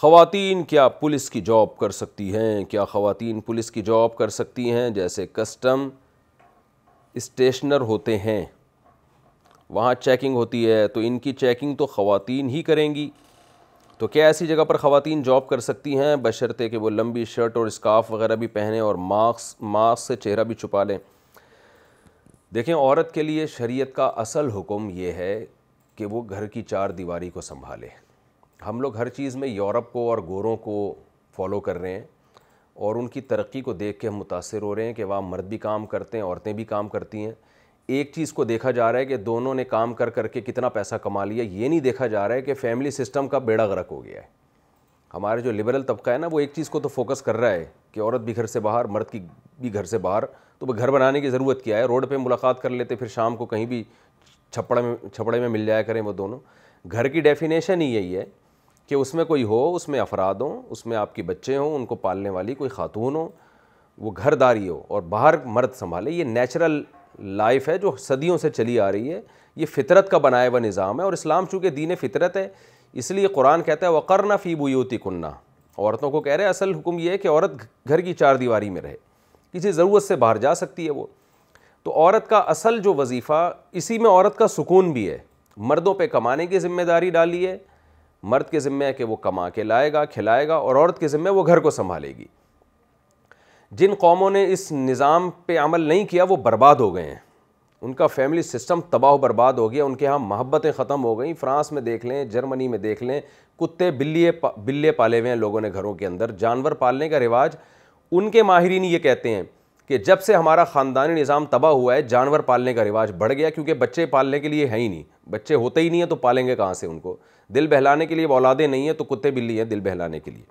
खातन क्या पुलिस की जॉब कर सकती हैं क्या खातन पुलिस की जॉब कर सकती हैं जैसे कस्टम स्टेशनर होते हैं वहाँ चेकिंग होती है तो इनकी चेकिंग तो खातन ही करेंगी तो क्या ऐसी जगह पर खातन जॉब कर सकती हैं बशर्ते कि वो लंबी शर्ट और स्काफ़ वगैरह भी पहने और मास्क मास्क से चेहरा भी छुपा लें देखें औरत के लिए शरीयत का असल हुक्म ये है कि वो घर की चार दीवारी को संभाले हम लोग हर चीज़ में यूरोप को और गोरों को फॉलो कर रहे हैं और उनकी तरक्की को देख के हम मुतासर हो रहे हैं कि वहाँ मर्द भी काम करते हैं औरतें भी काम करती हैं एक चीज़ को देखा जा रहा है कि दोनों ने काम कर करके कितना पैसा कमा लिया ये नहीं देखा जा रहा है कि फैमिली सिस्टम का बेड़ा गर्क हो गया है हमारे जो लिबरल तबका है ना वो एक चीज़ को तो फोकस कर रहा है कि औरत भी घर से बाहर मर्द की भी घर से बाहर तो वह घर बनाने की ज़रूरत क्या है रोड पर मुलाकात कर लेते फिर शाम को कहीं भी छपड़े में छपड़े में मिल जाया करें वो दोनों घर की डेफिनेशन ही यही है कि उसमें कोई हो उसमें अफराद हों उसमें आपके बच्चे हों उनको पालने वाली कोई खातून हो वो घरदारी हो और बाहर मर्द संभाले ये नेचुरल लाइफ है जो सदियों से चली आ रही है ये फितरत का बनाया हुआ निज़ाम है और इस्लाम चूँकि दीन फितरत है इसलिए कुरान कहता है वकरना फ़ी बुयूती कुन्ना औरतों को कह रहे हैं असल हुक्म ये है कि औरत घर की चार दीवारी में रहे किसी ज़रूरत से बाहर जा सकती है वो तो औरत का असल जो वजीफ़ा इसी में औरत का सुकून भी है मर्दों पर कमाने की जिम्मेदारी डाली है मर्द के ज़िम्मे है कि वो कमा के लाएगा खिलाएगा और औरत के ज़िम्मे वो घर को संभालेगी जिन कौमों ने इस निज़ाम पे अमल नहीं किया वो बर्बाद हो गए हैं उनका फैमिली सिस्टम तबाह बर्बाद हो गया उनके यहाँ मोहब्बतें ख़त्म हो गई फ्रांस में देख लें जर्मनी में देख लें कुत्ते बिल्ली बिल्ले पाले हुए हैं लोगों ने घरों के अंदर जानवर पालने का रिवाज उनके माहरीन ये कहते हैं कि जब से हमारा ख़ानदानी निज़ाम तबाह हुआ है जानवर पालने का रिवाज बढ़ गया क्योंकि बच्चे पालने के लिए हैं ही नहीं बच्चे होते ही नहीं हैं तो पालेंगे कहाँ से उनको दिल बहलाने के लिए औलादें नहीं हैं तो कुत्ते बिल्ली हैं दिल बहलाने के लिए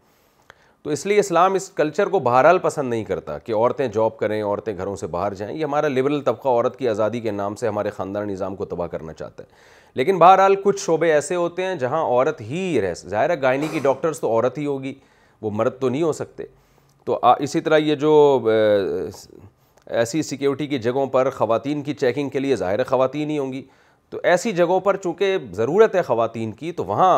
तो इसलिए इस्लाम इस कल्चर को बहरहाल पसंद नहीं करता कि औरतें जॉब करें औरतें घरों से बाहर जाएं ये हमारा लिबरल तबका औरत की आज़ादी के नाम से हमारे ख़ानदानी निज़ाम को तबाह करना चाहता है लेकिन बहरहाल कुछ शोबे ऐसे होते हैं जहाँ औरत ही रह ज़ाहिर गायनी की डॉक्टर्स तो औरत ही होगी वो मर्द तो नहीं हो सकते तो इसी तरह ये जो ऐसी सिक्योरिटी की जगहों पर ख़वान की चेकिंग के लिए ज़ाहिर ख़वान ही होंगी तो ऐसी जगहों पर चूँकि ज़रूरत है ख़वान की तो वहाँ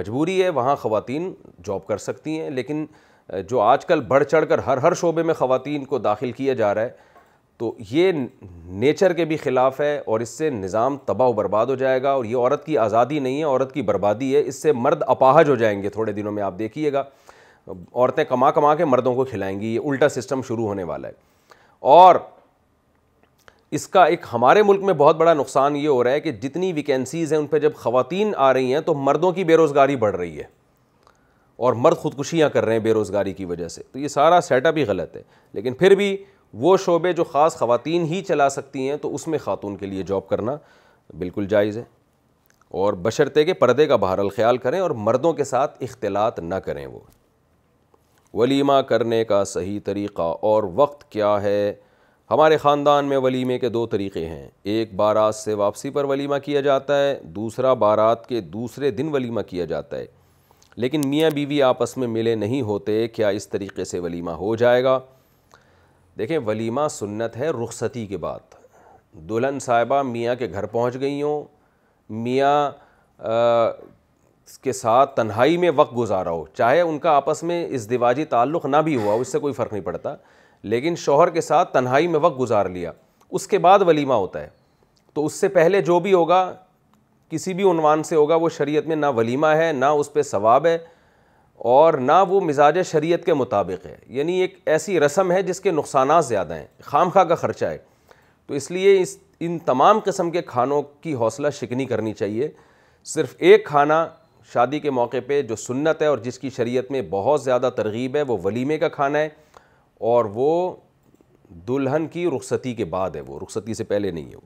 मजबूरी है वहाँ ख़वान जॉब कर सकती हैं लेकिन जो आजकल बढ़ चढ़ कर हर हर शोबे में ख़वान को दाखिल किया जा रहा है तो ये नेचर के भी ख़िलाफ़ है और इससे निज़ाम तबाह बर्बाद हो जाएगा और ये औरत की आज़ादी नहीं है औरत की बर्बादी है इससे मर्द अपाहज हो जाएंगे थोड़े दिनों में आप देखिएगा औरतें कमा कमा के मर्दों को खिलाएंगी ये उल्टा सिस्टम शुरू होने वाला है और इसका एक हमारे मुल्क में बहुत बड़ा नुकसान ये हो रहा है कि जितनी वैकेंसीज़ हैं उन पर जब ख़वातीन आ रही हैं तो मर्दों की बेरोज़गारी बढ़ रही है और मर्द खुदकुशियाँ कर रहे हैं बेरोज़गारी की वजह से तो ये सारा सेटअप ही गलत है लेकिन फिर भी वो शोबे जो ख़ास ख़ातन ही चला सकती हैं तो उसमें ख़ातून के लिए जॉब करना बिल्कुल जायज़ है और बशरते के पर्दे का बहरल ख्याल करें और मर्दों के साथ इख्तलात ना करें वो वलीमा करने का सही तरीक़ा और वक्त क्या है हमारे ख़ानदान में वलीमे के दो तरीक़े हैं एक बारात से वापसी पर वलीमा किया जाता है दूसरा बारात के दूसरे दिन वलीमा किया जाता है लेकिन मियाँ बीवी आपस में मिले नहीं होते क्या इस तरीके से वलीमा हो जाएगा देखें वलीमा सुन्नत है रुखसती के बाद दुल्हन साहिबा मियाँ के घर पहुँच गई हों मियाँ के साथ तन्हाई में वक्त गुजारा हो चाहे उनका आपस में इस दिवाजी ताल्लुक़ ना भी हुआ हो इससे कोई फ़र्क नहीं पड़ता लेकिन शोहर के साथ तन्हाई में वक्त गुजार लिया उसके बाद वलीमा होता है तो उससे पहले जो भी होगा किसी भी उनवान से होगा वो शरीयत में ना वलीमा है ना उस पर सवाब है और ना वो मिजाज शरीयत के मुताबिक है यानी एक ऐसी रस्म है जिसके नुकसान ज़्यादा हैं खाम खा का ख़र्चा है तो इसलिए इस इन तमाम किस्म के खानों की हौसला शिकनी करनी चाहिए सिर्फ़ एक खाना शादी के मौके पे जो सुन्नत है और जिसकी शरीयत में बहुत ज़्यादा तरगीब है वो वलीमे का खाना है और वो दुल्हन की रुखसती के बाद है वो रुखसती से पहले नहीं है वो